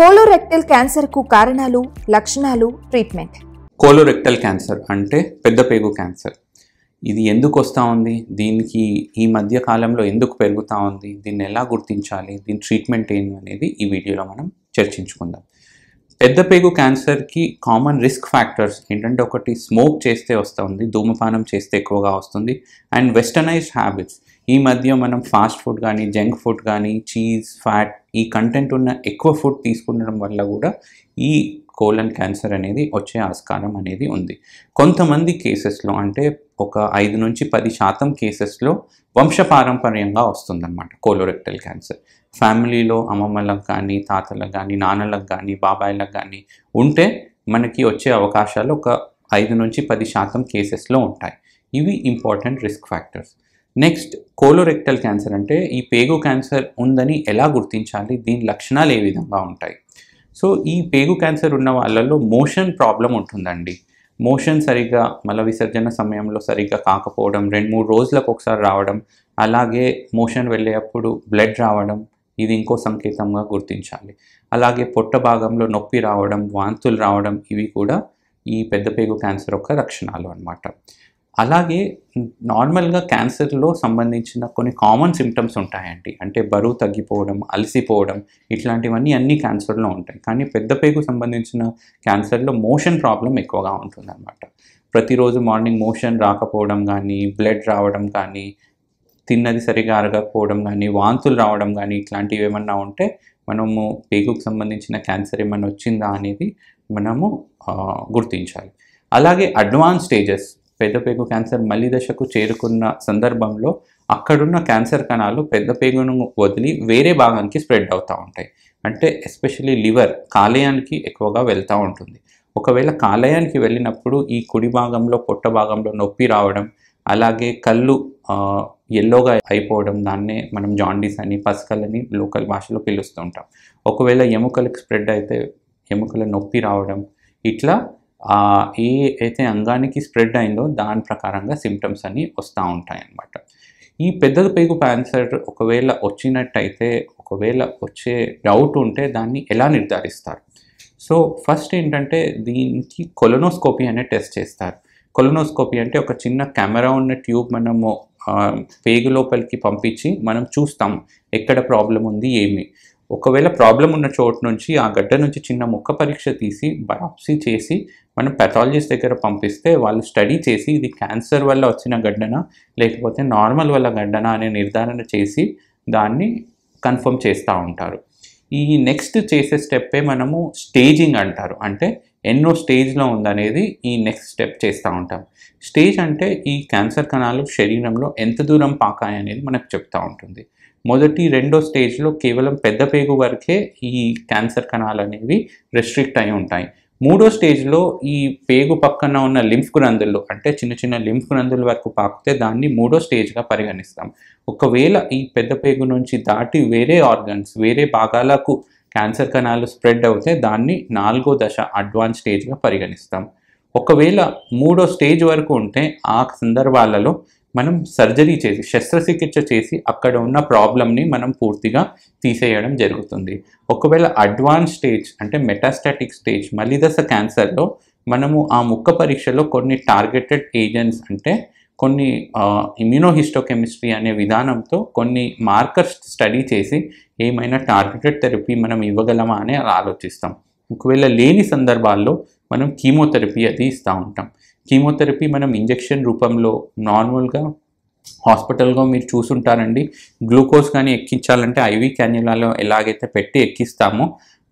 colorectal క్యాన్సర్కు కారణాలు లక్షణాలు treatment colorectal cancer అంటే పెద్ద పేగు క్యాన్సర్ ఇది ఎందుకు వస్తూ ఉంది దీనికి ఈ మధ్య కాలంలో ఎందుకు పెరుగుతూ ఉంది దీన్ని ఎలా గుర్తించాలి దీని ట్రీట్మెంట్ ఏంటి అనేది ఈ వీడియోలో మనం చర్చించుకుందాం పెద్ద పేగు క్యాన్సర్కి కామన్ రిస్క్ ఫ్యాక్టర్స్ ఏంటంటే ఒకటి స్మోక్ చేస్తే వస్తుంది ధూమపానం చేస్తే ఎక్కువగా వస్తుంది అండ్ వెస్టర్నైజ్డ్ హ్యాబిట్స్ ఈ మధ్య మనం ఫాస్ట్ ఫుడ్ కానీ జంక్ ఫుడ్ కానీ చీజ్ ఫ్యాట్ ఈ కంటెంట్ ఉన్న ఎక్కువ ఫుడ్ తీసుకుండడం వల్ల కూడా ఈ కోలన్ క్యాన్సర్ అనేది వచ్చే ఆస్కారం అనేది ఉంది కొంతమంది కేసెస్లో అంటే ఒక ఐదు నుంచి పది శాతం కేసెస్లో వంశపారంపర్యంగా వస్తుందన్నమాట కోలోరెక్టల్ క్యాన్సర్ ఫ్యామిలీలో అమ్మమ్మలకు కానీ తాతలకు కానీ నాన్నలకు కానీ బాబాయిలకు కానీ ఉంటే మనకి వచ్చే అవకాశాలు ఒక ఐదు నుంచి పది శాతం కేసెస్లో ఉంటాయి ఇవి important risk factors next colorectal cancer అంటే ఈ పేగు క్యాన్సర్ ఉందని ఎలా గుర్తించాలి దీని లక్షణాలు ఏ విధంగా ఉంటాయి సో ఈ పేగు క్యాన్సర్ ఉన్న వాళ్ళల్లో మోషన్ ప్రాబ్లం ఉంటుందండి మోషన్ సరిగ్గా మల విసర్జన సమయంలో సరిగ్గా కాకపోవడం రెండు మూడు రోజులకు ఒకసారి రావడం అలాగే మోషన్ వెళ్ళేటప్పుడు బ్లడ్ రావడం ఇది ఇంకో సంకేతంగా గుర్తించాలి అలాగే పొట్ట భాగంలో నొప్పి రావడం వాంతులు రావడం ఇవి కూడా ఈ పెద్ద పేగు క్యాన్సర్ యొక్క లక్షణాలు అనమాట అలాగే నార్మల్గా క్యాన్సర్లో సంబంధించిన కొన్ని కామన్ సిమ్టమ్స్ ఉంటాయండి అంటే బరువు తగ్గిపోవడం అలసిపోవడం ఇట్లాంటివన్నీ అన్ని క్యాన్సర్లో ఉంటాయి కానీ పెద్ద పేగు సంబంధించిన క్యాన్సర్లో మోషన్ ప్రాబ్లం ఎక్కువగా ఉంటుందన్నమాట ప్రతిరోజు మార్నింగ్ మోషన్ రాకపోవడం కానీ బ్లడ్ రావడం కానీ తిన్నది సరిగా అరగకపోవడం కానీ వాంతులు రావడం కానీ ఇట్లాంటివి ఏమన్నా ఉంటే మనము పేగుకు సంబంధించిన క్యాన్సర్ ఏమైనా వచ్చిందా అనేది మనము గుర్తించాలి అలాగే అడ్వాన్స్ స్టేజెస్ పెద్దపేగు క్యాన్సర్ మళ్ళీ దశకు చేరుకున్న సందర్భంలో అక్కడున్న క్యాన్సర్ కణాలు పెద్దపేగును వదిలి వేరే భాగానికి స్ప్రెడ్ అవుతూ ఉంటాయి అంటే ఎస్పెషలీ లివర్ కాలేయానికి ఎక్కువగా వెళ్తూ ఉంటుంది ఒకవేళ కాలేయానికి వెళ్ళినప్పుడు ఈ కుడి భాగంలో పొట్ట భాగంలో నొప్పి రావడం అలాగే కళ్ళు ఎల్లోగా అయిపోవడం దాన్నే మనం జాండీస్ అని పసుకలని లోకల్ భాషలో పిలుస్తూ ఉంటాం ఒకవేళ ఎముకలకు స్ప్రెడ్ అయితే ఎముకల నొప్పి రావడం ఇట్లా ఏ అయితే అంగానికి స్ప్రెడ్ అయిందో దాని ప్రకారంగా సిమ్టమ్స్ అన్నీ వస్తూ ఉంటాయి అన్నమాట ఈ పెద్ద పేగు క్యాన్సర్ ఒకవేళ వచ్చినట్టయితే ఒకవేళ వచ్చే డౌట్ ఉంటే దాన్ని ఎలా నిర్ధారిస్తారు సో ఫస్ట్ ఏంటంటే దీనికి కొలనోస్కోపీ అనే టెస్ట్ చేస్తారు కొలనోస్కోపీ అంటే ఒక చిన్న కెమెరా ఉన్న ట్యూబ్ మనము పేగు లోపలికి పంపించి మనం చూస్తాం ఎక్కడ ప్రాబ్లం ఉంది ఏమి ఒకవేళ ప్రాబ్లం ఉన్న చోటు నుంచి ఆ గడ్డ నుంచి చిన్న ముక్క పరీక్ష తీసి బయాప్సీ చేసి మనం పెథాలజిస్ట్ దగ్గర పంపిస్తే వాళ్ళు స్టడీ చేసి ఇది క్యాన్సర్ వల్ల వచ్చిన గడ్డన లేకపోతే నార్మల్ వల్ల గడ్డన అనే నిర్ధారణ చేసి దాన్ని కన్ఫర్మ్ చేస్తూ ఉంటారు ఈ నెక్స్ట్ చేసే స్టెప్పే మనము స్టేజింగ్ అంటారు అంటే ఎన్నో స్టేజ్లో ఉందనేది ఈ నెక్స్ట్ స్టెప్ చేస్తూ ఉంటాం స్టేజ్ అంటే ఈ క్యాన్సర్ కణాలు శరీరంలో ఎంత దూరం పాకాయి అనేది మనకు చెప్తూ ఉంటుంది మొదటి రెండో స్టేజ్లో కేవలం పెద్ద పేగు వరకే ఈ క్యాన్సర్ కణాలు అనేవి రెస్ట్రిక్ట్ అయి ఉంటాయి మూడో స్టేజ్లో ఈ పేగు పక్కన ఉన్న లింఫ్ గ్రంథుల్లో అంటే చిన్న చిన్న లింఫ్ గ్రంథుల వరకు పాకితే దాన్ని మూడో స్టేజ్గా పరిగణిస్తాం ఒకవేళ ఈ పెద్ద పేగు నుంచి దాటి వేరే ఆర్గన్స్ వేరే భాగాలకు క్యాన్సర్ కణాలు స్ప్రెడ్ అవుతే దాన్ని నాలుగో దశ అడ్వాన్స్ స్టేజ్గా పరిగణిస్తాం ఒకవేళ మూడో స్టేజ్ వరకు ఉంటే ఆ సందర్భాలలో మనం సర్జరీ చేసి శస్త్రచికిత్స చేసి అక్కడ ఉన్న ప్రాబ్లమ్ని మనం పూర్తిగా తీసేయడం జరుగుతుంది ఒకవేళ అడ్వాన్స్ స్టేజ్ అంటే మెటాస్టాటిక్ స్టేజ్ మలిదశ క్యాన్సర్లో మనము ఆ ముక్క పరీక్షలో కొన్ని టార్గెటెడ్ ఏజెంట్స్ అంటే కొన్ని ఇమ్యూనోహిస్టోకెమిస్ట్రీ అనే విధానంతో కొన్ని మార్కర్స్ స్టడీ చేసి ఏమైనా టార్గెటెడ్ థెరపీ మనం ఇవ్వగలమా అని ఆలోచిస్తాం ఒకవేళ లేని సందర్భాల్లో మనం కీమోథెరపీ అది ఇస్తూ ఉంటాం కీమోథెరపీ మనం ఇంజెక్షన్ రూపంలో నార్మల్గా హాస్పిటల్గా మీరు చూసుంటారండి గ్లూకోజ్ కానీ ఎక్కించాలంటే ఐవి క్యాన్యులాలో ఎలాగైతే పెట్టి ఎక్కిస్తామో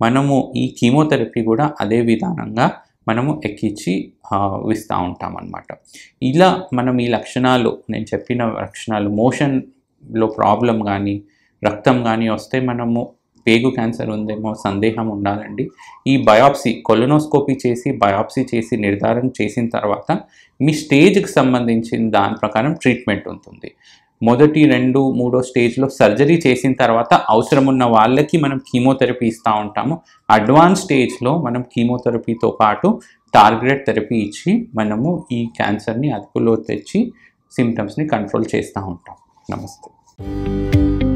మనము ఈ కీమోథెరపీ కూడా అదే విధానంగా మనము ఎక్కించి ఇస్తూ ఉంటాం ఇలా మనం ఈ లక్షణాలు నేను చెప్పిన లక్షణాలు మోషన్లో ప్రాబ్లం కానీ రక్తం కానీ వస్తే మనము పేగు క్యాన్సర్ ఉందేమో సందేహం ఉండాలండి ఈ బయాప్సీ కొలనోస్కోపీ చేసి బయాప్సీ చేసి నిర్ధారణ చేసిన తర్వాత మీ స్టేజ్కి సంబంధించిన దాని ప్రకారం ట్రీట్మెంట్ ఉంటుంది మొదటి రెండు మూడో స్టేజ్లో సర్జరీ చేసిన తర్వాత అవసరం ఉన్న వాళ్ళకి మనం కీమోథెరపీ ఇస్తూ ఉంటాము అడ్వాన్స్ స్టేజ్లో మనం కీమోథెరపీతో పాటు టార్గెట్ థెరపీ ఇచ్చి మనము ఈ క్యాన్సర్ని అదుపులో తెచ్చి సిమ్టమ్స్ని కంట్రోల్ చేస్తూ ఉంటాం నమస్తే